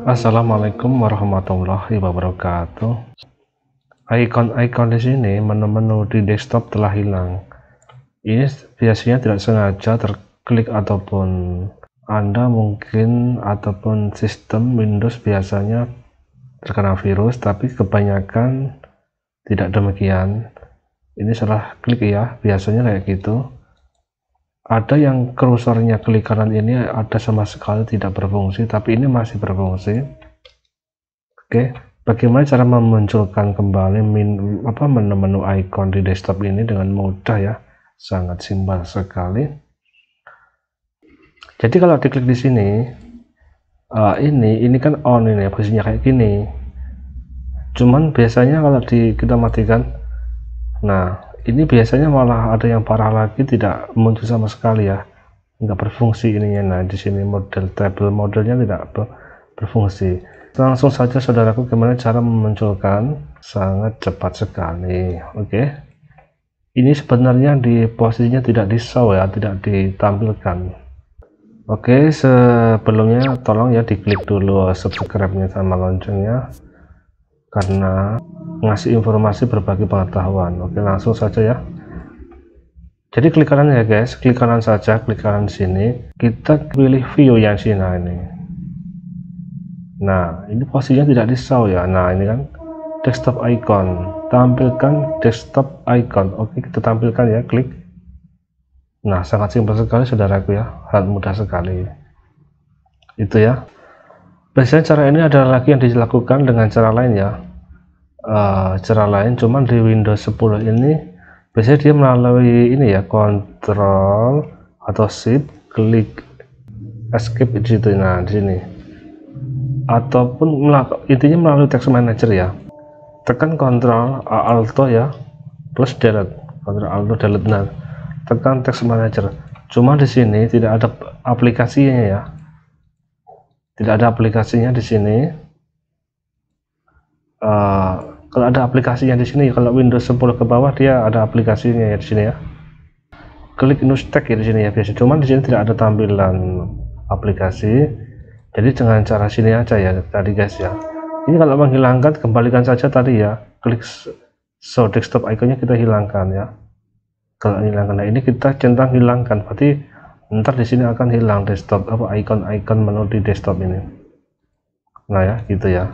Assalamualaikum warahmatullahi wabarakatuh. Icon-icon di sini menu-menu di desktop telah hilang. Ini biasanya tidak sengaja terklik ataupun Anda mungkin ataupun sistem Windows biasanya terkena virus, tapi kebanyakan tidak demikian. Ini salah klik ya, biasanya kayak gitu ada yang cursornya klik kanan ini ada sama sekali tidak berfungsi tapi ini masih berfungsi oke bagaimana cara memunculkan kembali min, apa menu-menu icon di desktop ini dengan mudah ya sangat simpel sekali jadi kalau diklik di sini uh, ini ini kan on ini ya, posisinya kayak gini cuman biasanya kalau di kita matikan nah ini biasanya malah ada yang parah lagi tidak muncul sama sekali ya nggak berfungsi ininya nah di sini model table modelnya tidak berfungsi langsung saja saudaraku gimana cara memunculkan sangat cepat sekali oke okay. ini sebenarnya di posisinya tidak di show ya tidak ditampilkan oke okay, sebelumnya tolong ya diklik dulu subscribe-nya sama loncengnya karena ngasih informasi berbagi pengetahuan oke langsung saja ya jadi klik kanan ya guys klik kanan saja klik kanan sini kita pilih view yang sini ini nah ini posisinya tidak di show ya nah ini kan desktop icon tampilkan desktop icon oke kita tampilkan ya klik nah sangat simpel sekali saudaraku ya sangat mudah sekali itu ya biasanya cara ini adalah lagi yang dilakukan dengan cara lain ya Eh, cara lain cuman di Windows 10 ini biasanya dia melalui ini ya kontrol atau shift klik escape di situ nah di sini ataupun intinya melalui text manager ya tekan kontrol Alt ya plus delete kontrol Alt delete nah tekan text manager cuma di sini tidak ada aplikasinya ya tidak ada aplikasinya di sini uh, kalau ada aplikasinya di sini kalau Windows 10 ke bawah dia ada aplikasinya ya di sini ya klik stack ya di sini ya biasa cuman di sini tidak ada tampilan aplikasi jadi dengan cara sini aja ya tadi guys ya ini kalau menghilangkan kembalikan saja tadi ya klik show desktop ikonnya kita hilangkan ya kalau hilangkan nah ini kita centang hilangkan berarti ntar di sini akan hilang desktop apa icon-icon menu di desktop ini nah ya gitu ya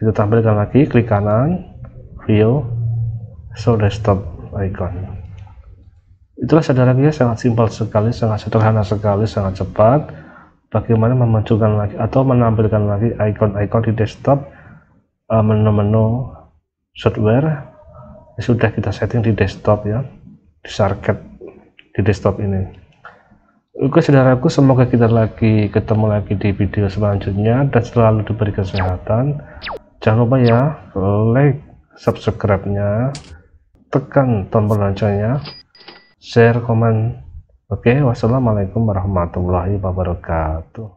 kita tampilkan lagi klik kanan view show desktop icon itulah saudara ya, sangat simpel sekali sangat sederhana sekali sangat cepat bagaimana memunculkan lagi atau menampilkan lagi icon-icon di desktop eh, menu-menu software sudah kita setting di desktop ya di shortcut di desktop ini Oke saudaraku, semoga kita lagi ketemu lagi di video selanjutnya dan selalu diberi kesehatan jangan lupa ya like subscribe-nya tekan tombol loncengnya share komen oke wassalamualaikum warahmatullahi wabarakatuh